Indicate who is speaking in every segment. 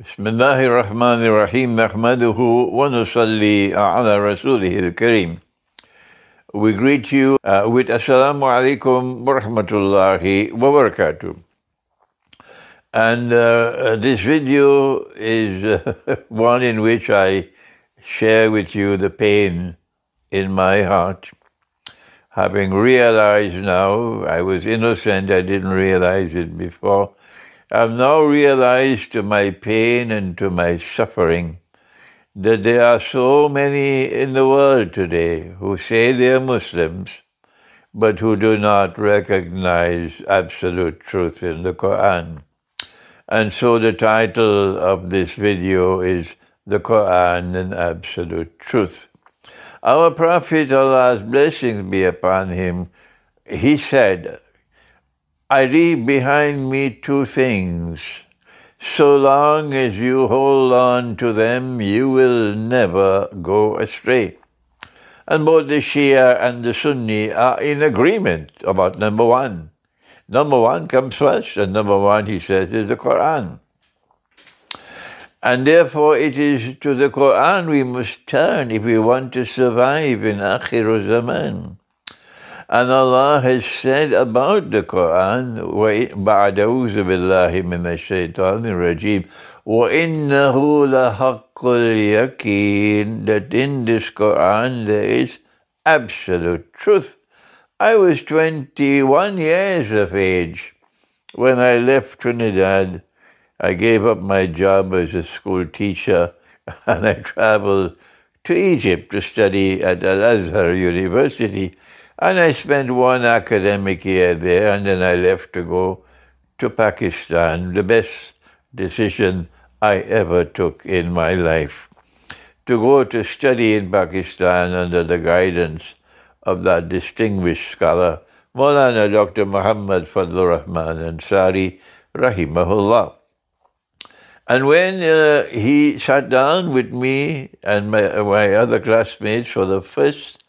Speaker 1: بسم الله الرحمن الرحيم نحمده ونصلي على رسوله الكريم We greet you uh, with Assalamu alaikum wa rahmatullahi wa barakatuh. And uh, uh this video is uh, one in which I share with you the pain in my heart having realized now, I was innocent, I didn't realize it before. I've now realized to my pain and to my suffering that there are so many in the world today who say they are Muslims, but who do not recognize absolute truth in the Quran. And so the title of this video is The Quran and Absolute Truth. Our Prophet, Allah's blessings be upon him, he said, I leave behind me two things. So long as you hold on to them, you will never go astray. And both the Shia and the Sunni are in agreement about number one. Number one comes first, and number one, he says, is the Quran. And therefore, it is to the Quran we must turn if we want to survive in Akhir Zaman. And Allah has said about the Quran, بعد أعوذ بالله من الشيطان الرجيم وَإِنَّهُ لَحَقُّ الْيَقِينِ That in this Quran there is absolute truth. I was 21 years of age when I left Trinidad I gave up my job as a school teacher and I traveled to Egypt to study at Al Azhar University. And I spent one academic year there and then I left to go to Pakistan, the best decision I ever took in my life. To go to study in Pakistan under the guidance of that distinguished scholar, Maulana Dr. Muhammad Fadlur Rahman Ansari, Rahimahullah. And when uh, he sat down with me and my, uh, my other classmates for the first,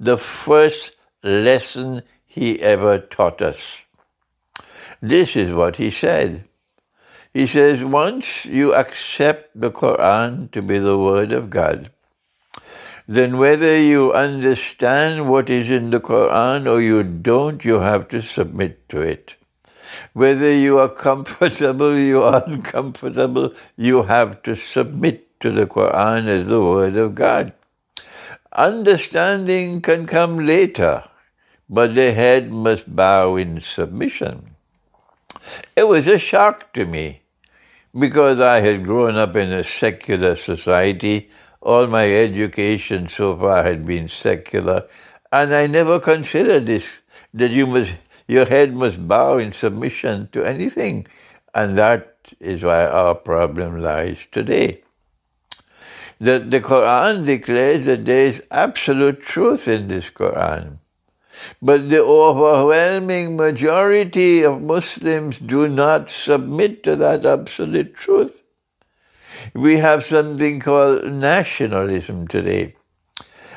Speaker 1: the first lesson he ever taught us, this is what he said. He says, once you accept the Quran to be the Word of God, then whether you understand what is in the Quran or you don't, you have to submit to it. Whether you are comfortable, you are uncomfortable, you have to submit to the Quran as the Word of God. Understanding can come later, but the head must bow in submission. It was a shock to me because I had grown up in a secular society. All my education so far had been secular, and I never considered this that you must your head must bow in submission to anything. And that is why our problem lies today. The, the Quran declares that there is absolute truth in this Quran. But the overwhelming majority of Muslims do not submit to that absolute truth. We have something called nationalism today.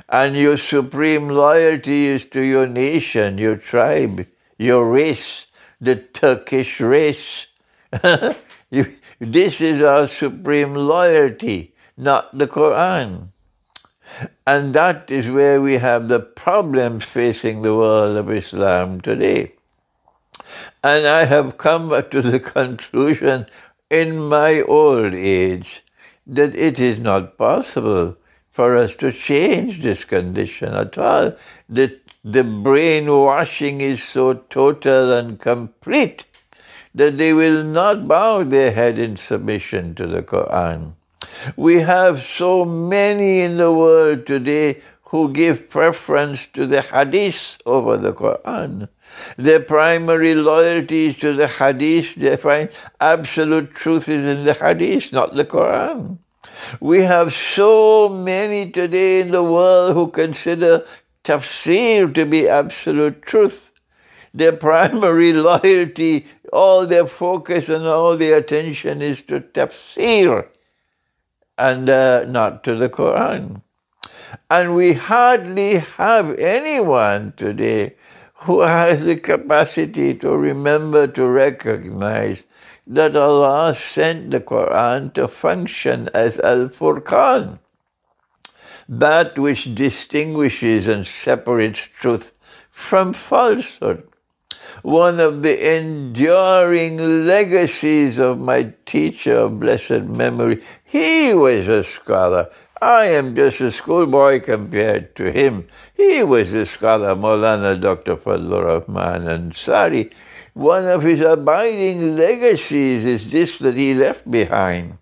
Speaker 1: And your supreme loyalty is to your nation, your tribe, your race, the Turkish race. you, this is our supreme loyalty, not the Quran. And that is where we have the problems facing the world of Islam today. And I have come to the conclusion in my old age that it is not possible for us to change this condition at all. The, the brainwashing is so total and complete that they will not bow their head in submission to the Quran. We have so many in the world today who give preference to the Hadith over the Quran. Their primary loyalty is to the Hadith. They find absolute truth is in the Hadith, not the Quran. We have so many today in the world who consider tafsir to be absolute truth. Their primary loyalty, all their focus and all their attention is to tafsir and uh, not to the Quran. And we hardly have anyone today who has the capacity to remember, to recognize that Allah sent the Quran to function as Al Furqan, that which distinguishes and separates truth from falsehood. One of the enduring legacies of my teacher of blessed memory, he was a scholar. I am just a schoolboy compared to him. He was a scholar, Maulana Dr. Fadlur Rahman Ansari. One of his abiding legacies is this that he left behind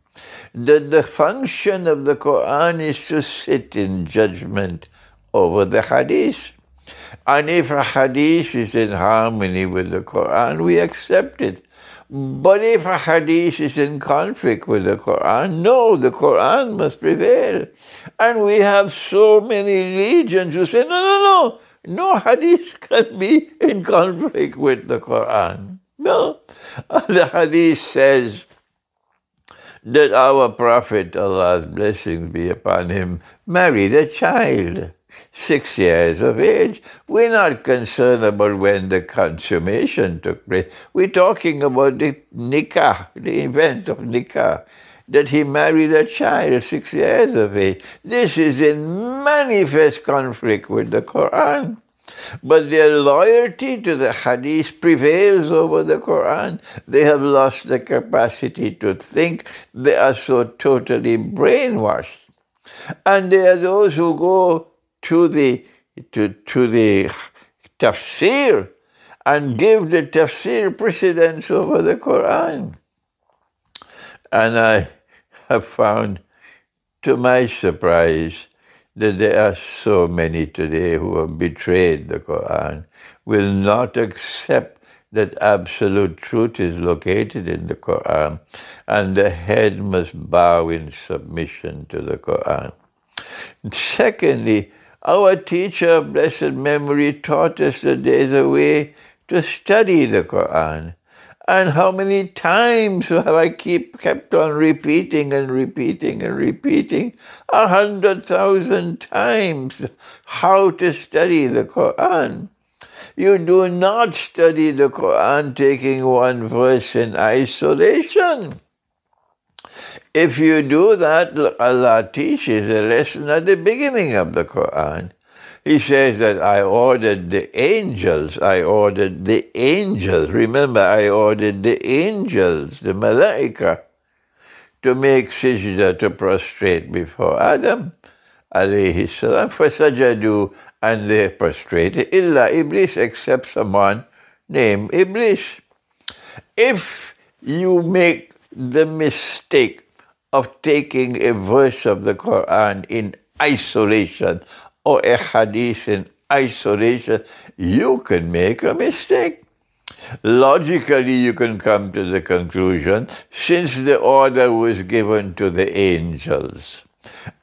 Speaker 1: that the function of the Quran is to sit in judgment over the hadith. And if a hadith is in harmony with the Quran, we accept it. But if a hadith is in conflict with the Quran, no, the Quran must prevail. And we have so many legions who say, no, no, no, no hadith can be in conflict with the Quran. No. The hadith says that our Prophet, Allah's blessings be upon him, married a child six years of age. We're not concerned about when the consummation took place. We're talking about the nikah, the event of nikah that he married a child six years of age. This is in manifest conflict with the Quran. But their loyalty to the Hadith prevails over the Quran. They have lost the capacity to think. They are so totally brainwashed. And there are those who go to the, to, to the tafsir and give the tafsir precedence over the Quran. And I have found, to my surprise, that there are so many today who have betrayed the Quran, will not accept that absolute truth is located in the Quran, and the head must bow in submission to the Quran. Secondly, our teacher of blessed memory taught us that there is a way to study the Quran and how many times have I keep kept on repeating and repeating and repeating a hundred thousand times how to study the Quran. You do not study the Quran taking one verse in isolation. If you do that, Allah teaches a lesson at the beginning of the Quran. He says that I ordered the angels, I ordered the angels. Remember, I ordered the angels, the malaika, to make sijda, to prostrate before Adam, alayhi salam. Fasajadu, and they prostrated. Illa Iblis, except someone named Iblis. If you make the mistake of taking a verse of the Quran in isolation or a hadith in isolation, you can make a mistake. Logically, you can come to the conclusion since the order was given to the angels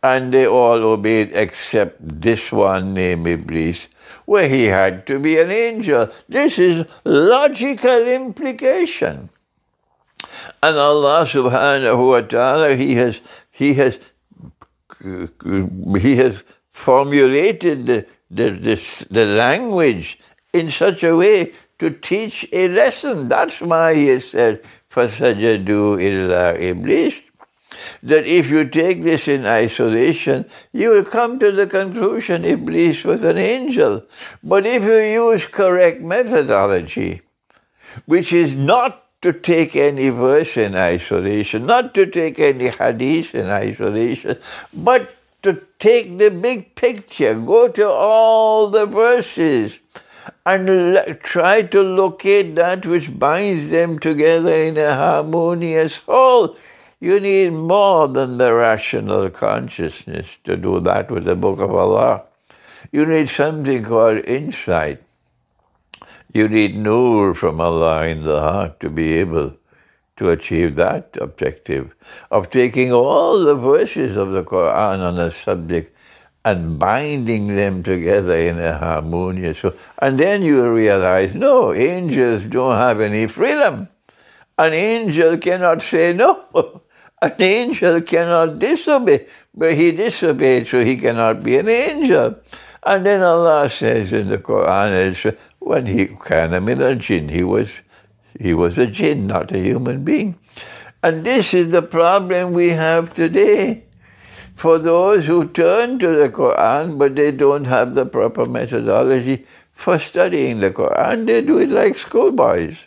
Speaker 1: and they all obeyed except this one named Iblis, where he had to be an angel. This is logical implication. And Allah subhanahu wa ta'ala, He has, he has, he has formulated the, the, the language in such a way to teach a lesson. That's why he said, Fasajadu illa iblis. That if you take this in isolation, you will come to the conclusion Iblis was an angel. But if you use correct methodology, which is not to take any verse in isolation, not to take any hadith in isolation, but to take the big picture, go to all the verses and try to locate that which binds them together in a harmonious whole. You need more than the rational consciousness to do that with the Book of Allah. You need something called insight. You need nur from Allah in the heart to be able to achieve that objective of taking all the verses of the Quran on a subject and binding them together in a harmonious way. And then you realize no, angels don't have any freedom. An angel cannot say no. An angel cannot disobey. But he disobeyed, so he cannot be an angel. And then Allah says in the Quran, when he, came min the jinn he was he was a jinn, not a human being. And this is the problem we have today for those who turn to the Quran but they don't have the proper methodology for studying the Quran. They do it like schoolboys.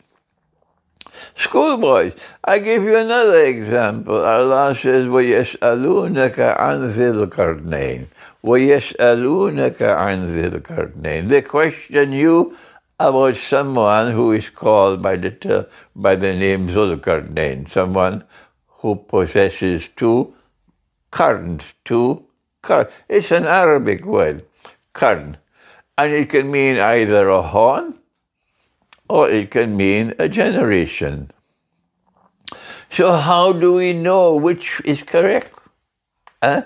Speaker 1: Schoolboys. I give you another example. Allah says, وَيَسْأَلُونَكَ عَنْ ذِي الْقَرْنَيْنِ وَيَسْأَلُونَكَ عَنْ ذِي الْقَرْنَيْنِ They question you about someone who is called by the, by the name Zulkarnain, someone who possesses two karns, two karn. It's an Arabic word, karn. And it can mean either a horn or it can mean a generation. So how do we know which is correct? Huh?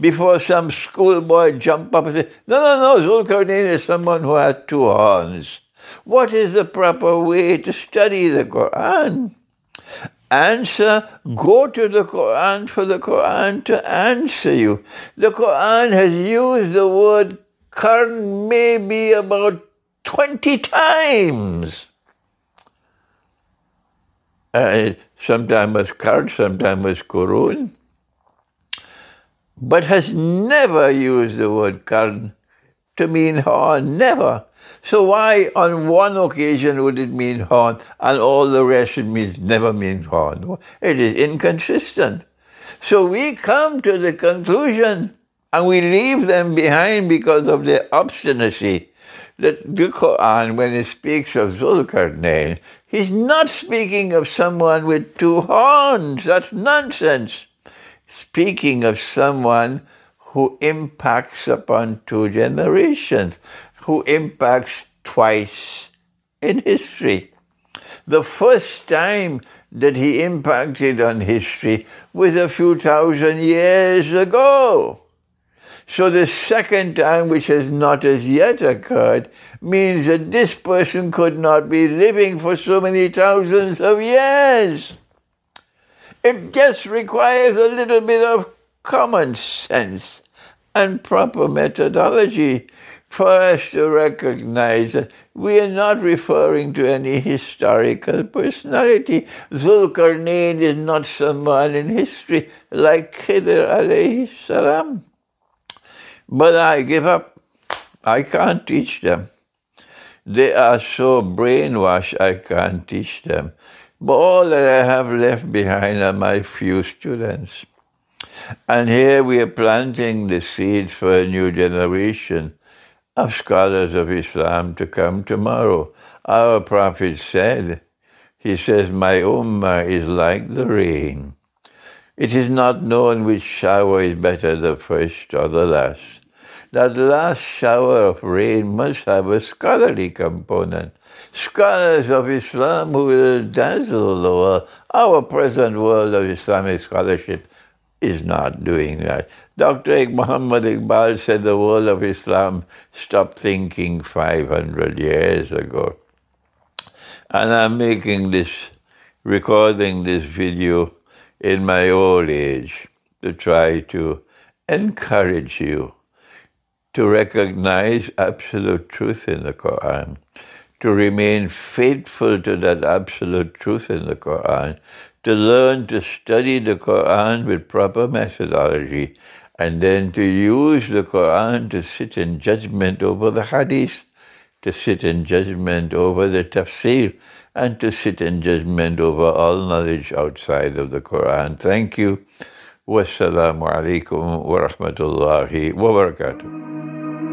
Speaker 1: before some schoolboy jump up and say, no, no, no, Zulkarnain is someone who has two horns. What is the proper way to study the Quran? Answer, go to the Quran for the Quran to answer you. The Quran has used the word karn maybe about 20 times. Uh, sometimes as karn, sometimes as kurun but has never used the word karn to mean horn, never. So why on one occasion would it mean horn and all the rest it means never means horn? It is inconsistent. So we come to the conclusion and we leave them behind because of their obstinacy that the Quran, when it speaks of Zulkarnain, he's not speaking of someone with two horns. That's nonsense speaking of someone who impacts upon two generations, who impacts twice in history. The first time that he impacted on history was a few thousand years ago. So the second time, which has not as yet occurred, means that this person could not be living for so many thousands of years. It just requires a little bit of common sense and proper methodology for us to recognize that we are not referring to any historical personality. Zulkarnain is not someone in history like Khidr alayhi salam. But I give up. I can't teach them. They are so brainwashed, I can't teach them but all that I have left behind are my few students. And here we are planting the seeds for a new generation of scholars of Islam to come tomorrow. Our Prophet said, he says, My Ummah is like the rain. It is not known which shower is better, the first or the last. That last shower of rain must have a scholarly component, Scholars of Islam who will dazzle the world. Our present world of Islamic scholarship is not doing that. Dr. Muhammad Iqbal said the world of Islam stopped thinking 500 years ago. And I'm making this, recording this video in my old age to try to encourage you to recognize absolute truth in the Quran to remain faithful to that absolute truth in the Quran, to learn to study the Quran with proper methodology, and then to use the Quran to sit in judgment over the Hadith, to sit in judgment over the Tafsir, and to sit in judgment over all knowledge outside of the Quran. Thank you. Wassalamu alaikum wa rahmatullahi wa barakatuh.